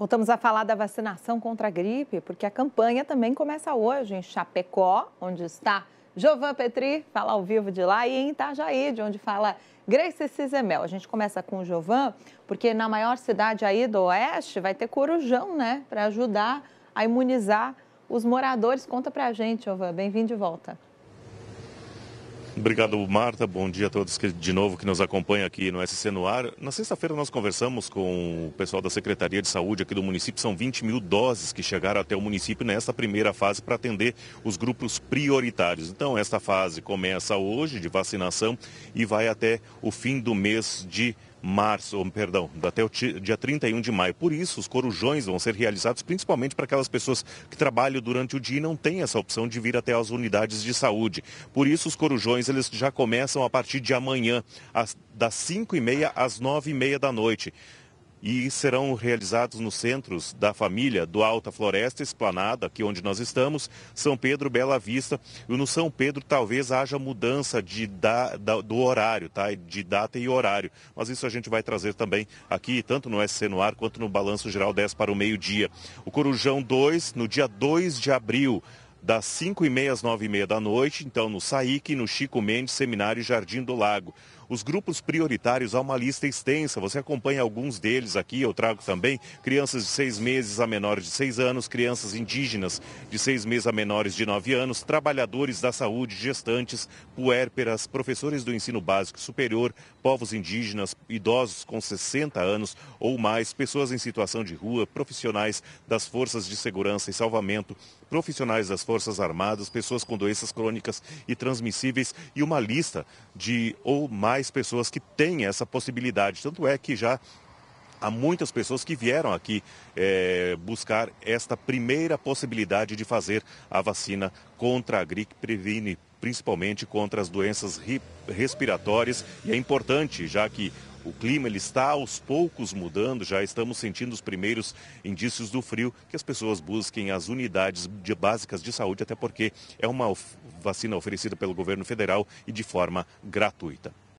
Voltamos a falar da vacinação contra a gripe, porque a campanha também começa hoje em Chapecó, onde está Jovan Petri, fala ao vivo de lá, e em Itajaí, de onde fala Grace Cizemel. A gente começa com o Jovan, porque na maior cidade aí do Oeste vai ter corujão, né, para ajudar a imunizar os moradores. Conta pra gente, Jovan. Bem-vindo de volta. Obrigado, Marta. Bom dia a todos que, de novo que nos acompanham aqui no SC no Ar. Na sexta-feira nós conversamos com o pessoal da Secretaria de Saúde aqui do município. São 20 mil doses que chegaram até o município nesta primeira fase para atender os grupos prioritários. Então, esta fase começa hoje de vacinação e vai até o fim do mês de março, perdão, até o dia 31 de maio. Por isso, os corujões vão ser realizados principalmente para aquelas pessoas que trabalham durante o dia e não têm essa opção de vir até as unidades de saúde. Por isso, os corujões eles já começam a partir de amanhã, das 5 e meia às 9 e meia da noite e serão realizados nos centros da família do Alta Floresta, Esplanada, aqui onde nós estamos, São Pedro, Bela Vista. E no São Pedro talvez haja mudança de da, da, do horário, tá? de data e horário. Mas isso a gente vai trazer também aqui, tanto no SC no ar quanto no Balanço Geral 10 para o meio-dia. O Corujão 2, no dia 2 de abril das 5 e meia às 9 e meia da noite, então no SAIC, no Chico Mendes, Seminário Jardim do Lago os grupos prioritários. Há uma lista extensa, você acompanha alguns deles aqui, eu trago também crianças de seis meses a menores de seis anos, crianças indígenas de seis meses a menores de nove anos, trabalhadores da saúde, gestantes, puérperas, professores do ensino básico superior, povos indígenas, idosos com 60 anos ou mais, pessoas em situação de rua, profissionais das forças de segurança e salvamento, profissionais das forças armadas, pessoas com doenças crônicas e transmissíveis e uma lista de ou mais mais pessoas que têm essa possibilidade. Tanto é que já há muitas pessoas que vieram aqui é, buscar esta primeira possibilidade de fazer a vacina contra a gripe, previne principalmente contra as doenças respiratórias. E é importante, já que o clima ele está aos poucos mudando, já estamos sentindo os primeiros indícios do frio, que as pessoas busquem as unidades de básicas de saúde, até porque é uma vacina oferecida pelo governo federal e de forma gratuita.